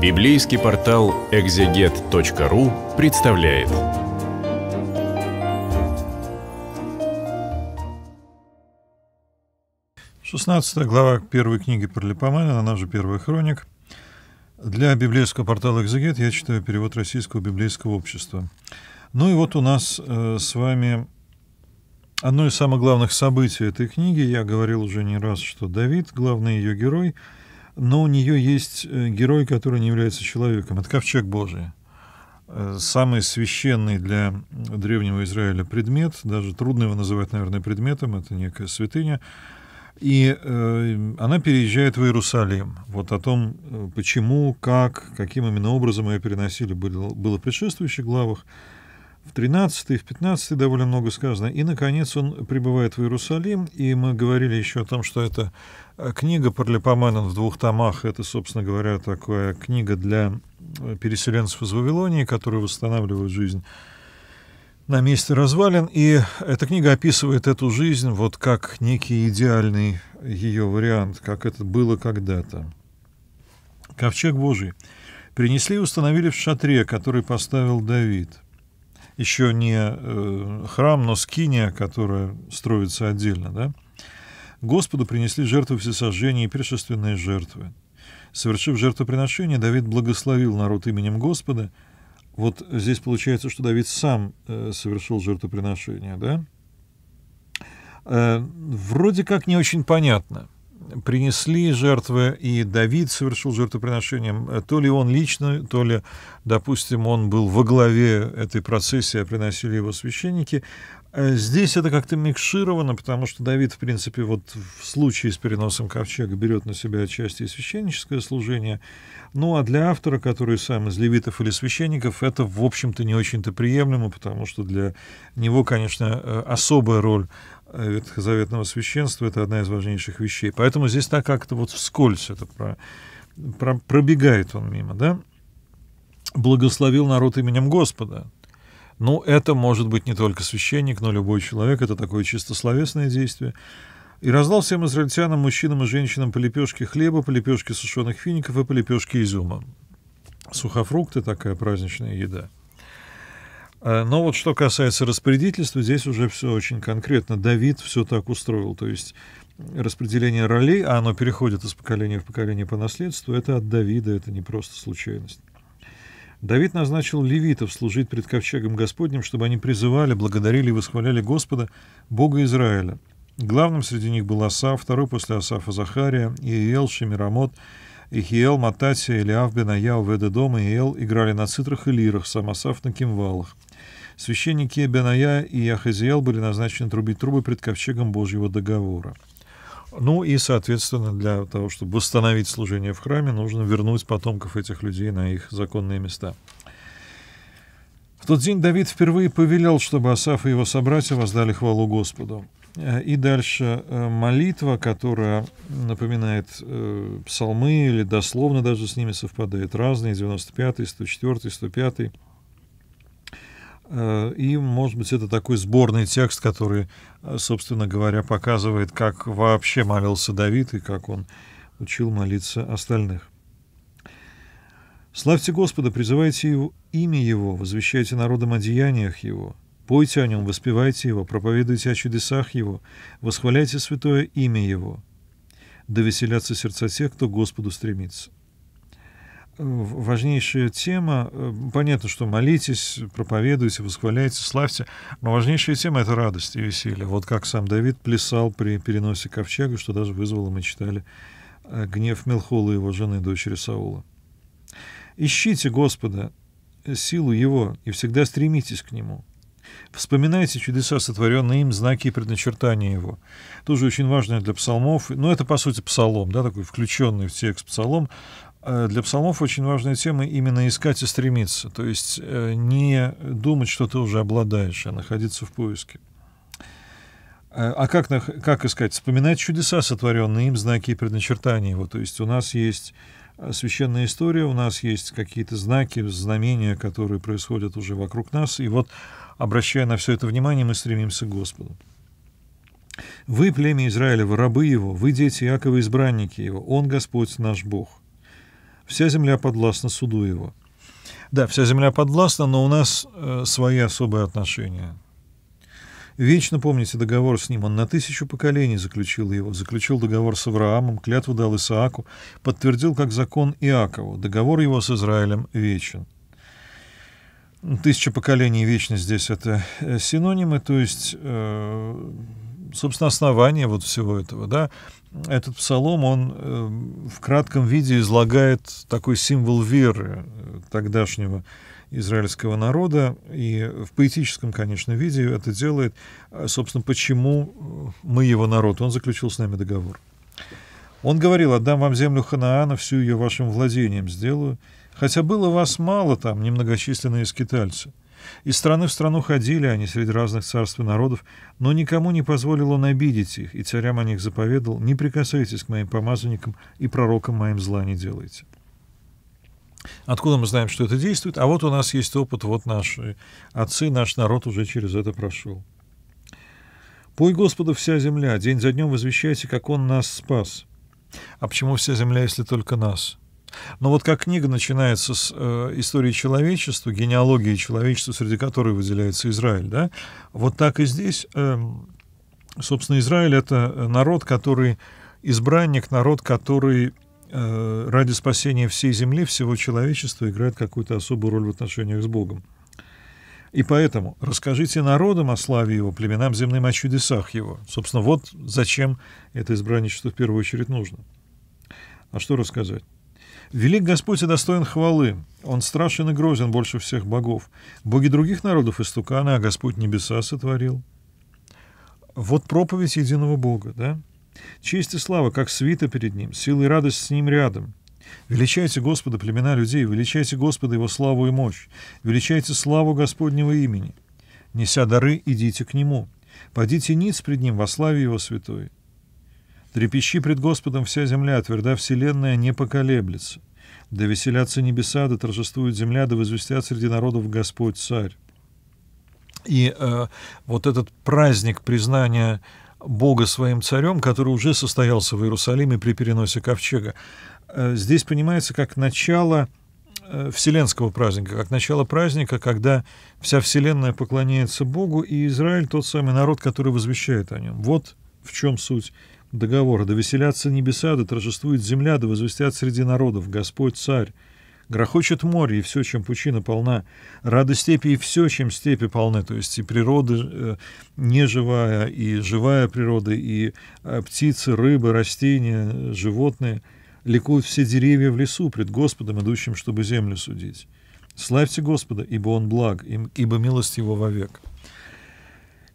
Библейский портал экзегет.ру представляет. Шестнадцатая глава первой книги Паралипомена, она же первая хроник. Для библейского портала «Экзегет» я читаю перевод Российского библейского общества. Ну и вот у нас э, с вами одно из самых главных событий этой книги. Я говорил уже не раз, что Давид, главный ее герой – но у нее есть э, герой, который не является человеком. Это ковчег Божий. Э, самый священный для древнего Израиля предмет, даже трудно его называть, наверное, предметом, это некая святыня. И э, она переезжает в Иерусалим. Вот о том, э, почему, как, каким именно образом ее переносили, было, было в предшествующих главах в 13 и в 15 довольно много сказано. И, наконец, он прибывает в Иерусалим, и мы говорили еще о том, что это э, книга Парлипоменон в двух томах. Это, собственно говоря, такая книга для э, переселенцев из Вавилонии, которые восстанавливают жизнь на месте развалин. И эта книга описывает эту жизнь вот как некий идеальный ее вариант, как это было когда-то. Ковчег Божий принесли и установили в шатре, который поставил Давид – еще не э, храм, но скиния, которая строится отдельно, да, Господу принесли жертвы всесожжения и пиршественные жертвы. Совершив жертвоприношение, Давид благословил народ именем Господа. Вот здесь получается, что Давид сам э, совершил жертвоприношение, да? Э, вроде как не очень понятно – принесли жертвы, и Давид совершил жертвоприношением. То ли он лично, то ли, допустим, он был во главе этой процессии, а приносили его священники. Э, здесь это как-то микшировано, потому что Давид, в принципе, вот в случае с переносом ковчега берет на себя отчасти и священническое служение. Ну а для автора, который сам из левитов или священников, это, в общем-то, не очень-то приемлемо, потому что для него, конечно, э, особая роль э, ветхозаветного священства — это одна из важнейших вещей. Поэтому здесь так как-то вот вскользь это про, про, пробегает он мимо, да? «Благословил народ именем Господа». Ну, это может быть не только священник, но любой человек. Это такое чисто словесное действие. «И раздал всем израильтянам, мужчинам и женщинам полепешки хлеба, полепешки сушеных фиников и полепешки изюма». Сухофрукты — такая праздничная еда. Э, но вот что касается распорядительства, здесь уже все очень конкретно. Давид все так устроил. То есть распределение ролей, а оно переходит из поколения в поколение по наследству, это от Давида, это не просто случайность. Давид назначил левитов служить пред ковчегом Господним, чтобы они призывали, благодарили и восхваляли Господа, Бога Израиля. Главным среди них был Асав, второй после Асафа Захария, Иел, Шемирамот, Ихиел, Матасия, Илиав, Бенаяу, Ведедом и Иел играли на цитрах и лирах, сам Асав на кимвалах. Священники Беная и Яхазиел были назначены трубить трубы пред ковчегом Божьего договора. Ну и, соответственно, для того, чтобы восстановить служение в храме, нужно вернуть потомков этих людей на их законные места. В тот день Давид впервые повелел, чтобы Асаф и его собратья воздали хвалу Господу. Э, и дальше э, молитва, которая напоминает э, псалмы или дословно даже с ними совпадает, разные, 95-й, 104-й, 105-й. Э, и, может быть, это такой сборный текст, который, э, собственно говоря, показывает, как вообще молился Давид и как он учил молиться остальных. «Славьте Господа, призывайте его, имя Его, возвещайте народам о деяниях Его, пойте о Нем, воспевайте Его, проповедуйте о чудесах Его, восхваляйте святое имя Его, да веселятся сердца тех, кто к Господу стремится» важнейшая тема, э, понятно, что молитесь, проповедуйте, восхваляйте, славьте, но важнейшая тема — это радость и веселье. Вот как сам Давид плясал при переносе ковчега, что даже вызвало, мы читали, э, гнев Мелхола и его жены, и дочери Саула. «Ищите Господа, силу Его, и всегда стремитесь к Нему. Вспоминайте чудеса, сотворенные им, знаки и предначертания Его». Тоже очень важное для псалмов, но ну, это, по сути, псалом, да, такой включенный в текст псалом, а для псалмов очень важная тема именно искать и стремиться. То есть э, не думать, что ты уже обладаешь, а находиться в поиске. А, а как, как искать? Вспоминать чудеса, сотворенные им, знаки и предначертания его. То есть у нас есть э, священная история, у нас есть какие-то знаки, знамения, которые происходят уже вокруг нас. И вот, обращая на все это внимание, мы стремимся к Господу. «Вы, племя Израилева, рабы его, вы, дети Иакова, избранники его, он Господь наш Бог» вся земля подвластна суду его. Да, вся земля подвластна, но у нас э, свои особые отношения. Вечно помните договор с ним. Он на тысячу поколений заключил его. Заключил договор с Авраамом, клятву дал Исааку, подтвердил как закон Иакову. Договор его с Израилем вечен. Тысяча поколений и вечность здесь — это э, синонимы, то есть э, собственно, основание вот всего этого, да, этот псалом, он эм, в кратком виде излагает такой символ веры э, тогдашнего израильского народа, и в поэтическом, конечно, виде это делает, э, собственно, почему э, мы его народ, он заключил с нами договор. Он говорил, отдам вам землю Ханаана, всю ее вашим владением сделаю, хотя было вас мало там, немногочисленные скитальцы. Из страны в страну ходили они среди разных царств и народов, но никому не позволил он обидеть их, и царям о них заповедал, не прикасайтесь к моим помазанникам и пророкам моим зла не делайте. Откуда мы знаем, что это действует? А вот у нас есть опыт, вот наши э, отцы, наш народ уже через это прошел. «Пой Господу вся земля, день за днем возвещайте, как Он нас спас». А почему вся земля, если только нас? Но вот как книга начинается с э, истории человечества, генеалогии человечества, среди которой выделяется Израиль, да, вот так и здесь, э, собственно, Израиль — это э, народ, который избранник, народ, который э, ради спасения всей земли, всего человечества играет какую-то особую роль в отношениях с Богом. И поэтому расскажите народам о славе его, племенам земным о чудесах его. Собственно, вот зачем это избранничество в первую очередь нужно. А что рассказать? Велик Господь и достоин хвалы. Он страшен и грозен больше всех богов. Боги других народов истуканы, а Господь небеса сотворил. Вот проповедь единого Бога, да? Честь и слава, как свита перед Ним, сила и радость с Ним рядом. Величайте Господа племена людей, величайте Господа Его славу и мощь, величайте славу Господнего имени. Неся дары, идите к Нему, падите ниц пред Ним во славе Его святой. Трепещи пред Господом вся земля, тверда вселенная не поколеблется. Да веселятся небеса, да торжествует земля, да возвестят среди народов Господь Царь. И э, вот этот праздник признания Бога своим царем, который уже состоялся в Иерусалиме при переносе ковчега, э, здесь понимается как начало э, вселенского праздника, как начало праздника, когда вся вселенная поклоняется Богу, и Израиль тот самый народ, который возвещает о нем. Вот в чем суть договора. «Да веселятся небеса, да торжествует земля, да возвестят среди народов Господь Царь. Грохочет море, и все, чем пучина полна. Рады степи, и все, чем степи полны». То есть и природа э, неживая, и живая природа, и э, птицы, рыбы, растения, животные. Ликуют все деревья в лесу пред Господом, идущим, чтобы землю судить. Славьте Господа, ибо Он благ, ибо милость Его вовек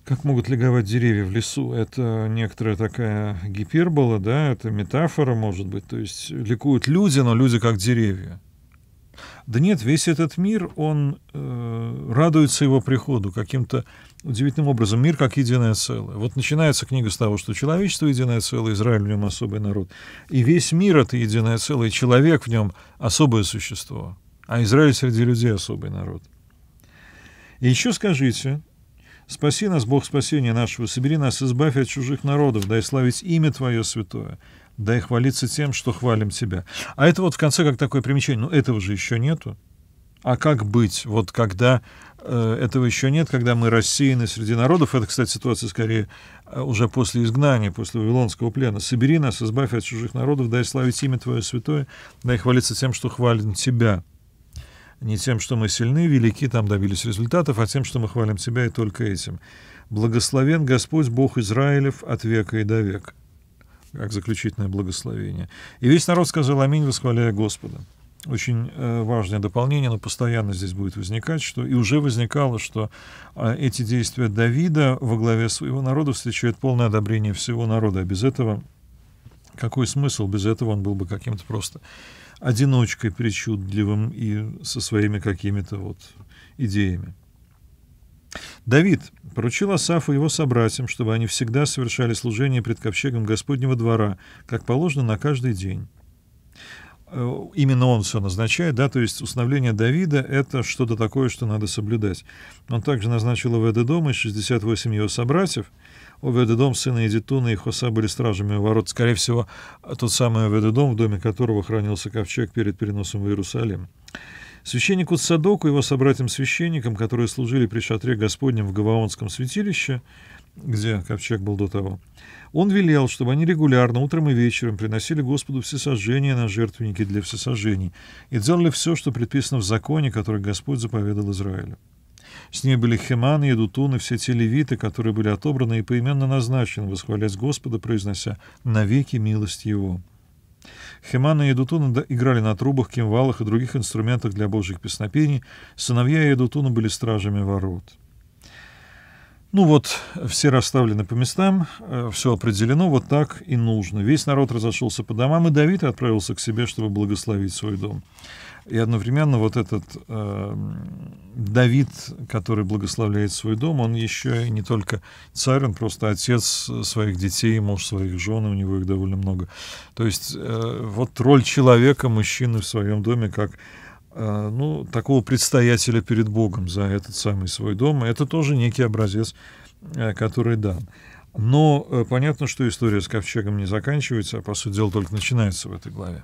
как могут леговать деревья в лесу, это некоторая такая гипербола, да, это метафора, может быть, то есть ликуют люди, но люди как деревья. Да нет, весь этот мир, он э, радуется его приходу каким-то удивительным образом. Мир как единое целое. Вот начинается книга с того, что человечество единое целое, Израиль в нем особый народ. И весь мир это единое целое, и человек в нем особое существо. А Израиль среди людей особый народ. И еще скажите, Спаси нас, Бог спасения нашего, собери нас, избавь от чужих народов, дай славить имя Твое святое, дай хвалиться тем, что хвалим Тебя». А это вот в конце как такое примечание, ну этого же еще нету. А как быть, вот когда э, этого еще нет, когда мы рассеяны среди народов, это, кстати, ситуация скорее э, уже после изгнания, после Вавилонского плена, «Собери нас, избавь от чужих народов, дай славить имя Твое святое, дай хвалиться тем, что хвалим Тебя» не тем, что мы сильны, велики, там добились результатов, а тем, что мы хвалим Тебя и только этим. Благословен Господь Бог Израилев от века и до века. Как заключительное благословение. И весь народ сказал «Аминь», восхваляя Господа. Очень э, важное дополнение, но постоянно здесь будет возникать, что и уже возникало, что э, эти действия Давида во главе своего народа встречают полное одобрение всего народа. А без этого какой смысл? Без этого он был бы каким-то просто одиночкой причудливым и со своими какими-то вот идеями. Давид поручил Асафу его собратьям, чтобы они всегда совершали служение пред ковчегом Господнего двора, как положено на каждый день. Э, именно он все назначает, да, то есть установление Давида — это что-то такое, что надо соблюдать. Он также назначил Аведа дома и 68 его собратьев — Оведедом, сына Эдитуна и Хоса были стражами у ворот. Скорее всего, тот самый Оведедом, в доме которого хранился ковчег перед переносом в Иерусалим. Священнику Цадоку и его собратьям-священникам, которые служили при шатре Господнем в Гаваонском святилище, где ковчег был до того, он велел, чтобы они регулярно, утром и вечером, приносили Господу всесожжение на жертвенники для всесожжений и делали все, что предписано в законе, который Господь заповедал Израилю. С ней были Хеман, Едутун и все те левиты, которые были отобраны и поименно назначены восхвалять Господа, произнося «навеки милость Его». Хеман и Едутун играли на трубах, кимвалах и других инструментах для божьих песнопений. Сыновья Едутуна были стражами ворот. Ну вот, все расставлены по местам, э, все определено, вот так и нужно. Весь народ разошелся по домам, и Давид отправился к себе, чтобы благословить свой дом. И одновременно вот этот э, Давид, который благословляет свой дом, он еще и не только царь, он просто отец своих детей, муж своих жен, у него их довольно много. То есть э, вот роль человека, мужчины в своем доме, как э, ну, такого предстоятеля перед Богом за этот самый свой дом, это тоже некий образец, э, который дан. Но э, понятно, что история с ковчегом не заканчивается, а по сути дела только начинается в этой главе.